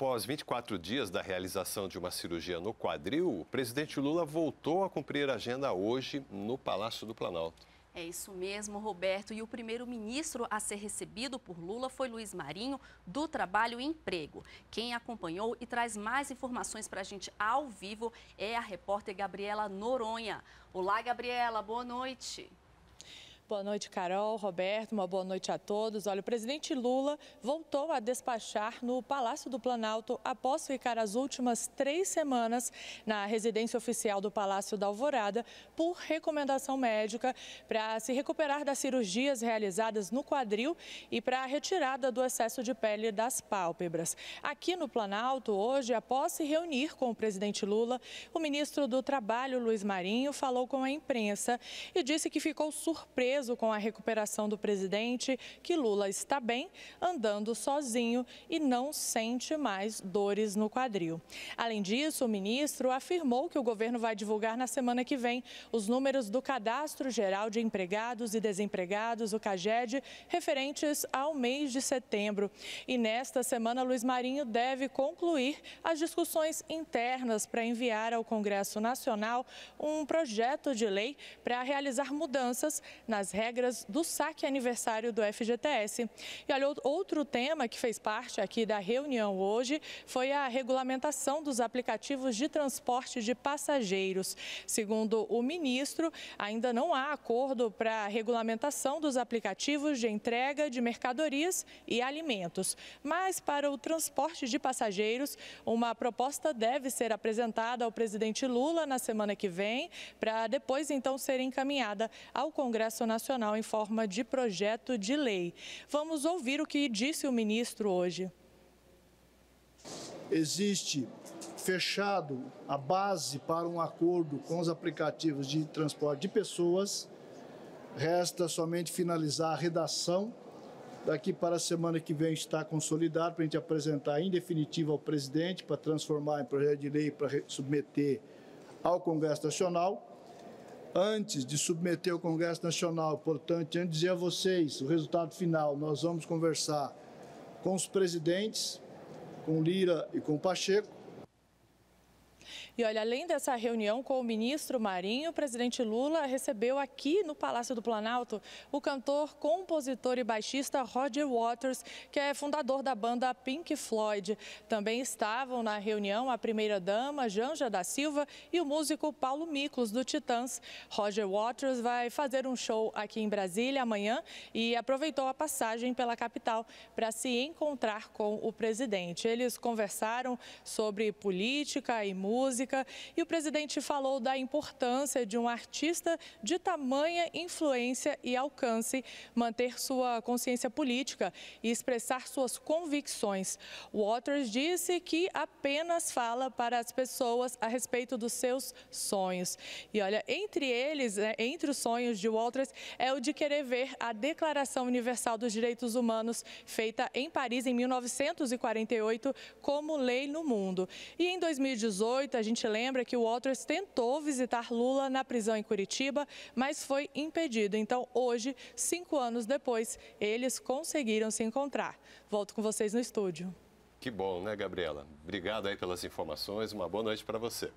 Após 24 dias da realização de uma cirurgia no quadril, o presidente Lula voltou a cumprir a agenda hoje no Palácio do Planalto. É isso mesmo, Roberto. E o primeiro-ministro a ser recebido por Lula foi Luiz Marinho, do Trabalho e Emprego. Quem acompanhou e traz mais informações para a gente ao vivo é a repórter Gabriela Noronha. Olá, Gabriela, boa noite. Boa noite, Carol, Roberto, uma boa noite a todos. Olha, o presidente Lula voltou a despachar no Palácio do Planalto após ficar as últimas três semanas na residência oficial do Palácio da Alvorada por recomendação médica para se recuperar das cirurgias realizadas no quadril e para a retirada do excesso de pele das pálpebras. Aqui no Planalto, hoje, após se reunir com o presidente Lula, o ministro do Trabalho, Luiz Marinho, falou com a imprensa e disse que ficou surpreso surpreso com a recuperação do presidente, que Lula está bem, andando sozinho e não sente mais dores no quadril. Além disso, o ministro afirmou que o governo vai divulgar na semana que vem os números do Cadastro Geral de Empregados e Desempregados, o CAGED, referentes ao mês de setembro. E nesta semana, Luiz Marinho deve concluir as discussões internas para enviar ao Congresso Nacional um projeto de lei para realizar mudanças nas regras do saque aniversário do FGTS. E olha, outro tema que fez parte aqui da reunião hoje foi a regulamentação dos aplicativos de transporte de passageiros. Segundo o ministro, ainda não há acordo para a regulamentação dos aplicativos de entrega de mercadorias e alimentos. Mas para o transporte de passageiros, uma proposta deve ser apresentada ao presidente Lula na semana que vem, para depois então ser encaminhada ao Congresso Nacional em forma de projeto de lei. Vamos ouvir o que disse o ministro hoje. Existe fechado a base para um acordo com os aplicativos de transporte de pessoas. Resta somente finalizar a redação. Daqui para a semana que vem está consolidado para a gente apresentar em definitivo ao presidente para transformar em projeto de lei para submeter ao Congresso Nacional antes de submeter ao Congresso Nacional, portanto, antes de dizer a vocês o resultado final, nós vamos conversar com os presidentes, com Lira e com Pacheco, e olha, além dessa reunião com o ministro Marinho, o presidente Lula recebeu aqui no Palácio do Planalto o cantor, compositor e baixista Roger Waters, que é fundador da banda Pink Floyd. Também estavam na reunião a primeira-dama Janja da Silva e o músico Paulo Miklos, do Titãs. Roger Waters vai fazer um show aqui em Brasília amanhã e aproveitou a passagem pela capital para se encontrar com o presidente. Eles conversaram sobre política e música e o presidente falou da importância de um artista de tamanha influência e alcance manter sua consciência política e expressar suas convicções. Waters disse que apenas fala para as pessoas a respeito dos seus sonhos. E olha, entre eles, né, entre os sonhos de Waters, é o de querer ver a Declaração Universal dos Direitos Humanos feita em Paris em 1948 como lei no mundo. E em 2018, a gente gente lembra que o Waters tentou visitar Lula na prisão em Curitiba, mas foi impedido. Então, hoje, cinco anos depois, eles conseguiram se encontrar. Volto com vocês no estúdio. Que bom, né, Gabriela? Obrigado aí pelas informações. Uma boa noite para você.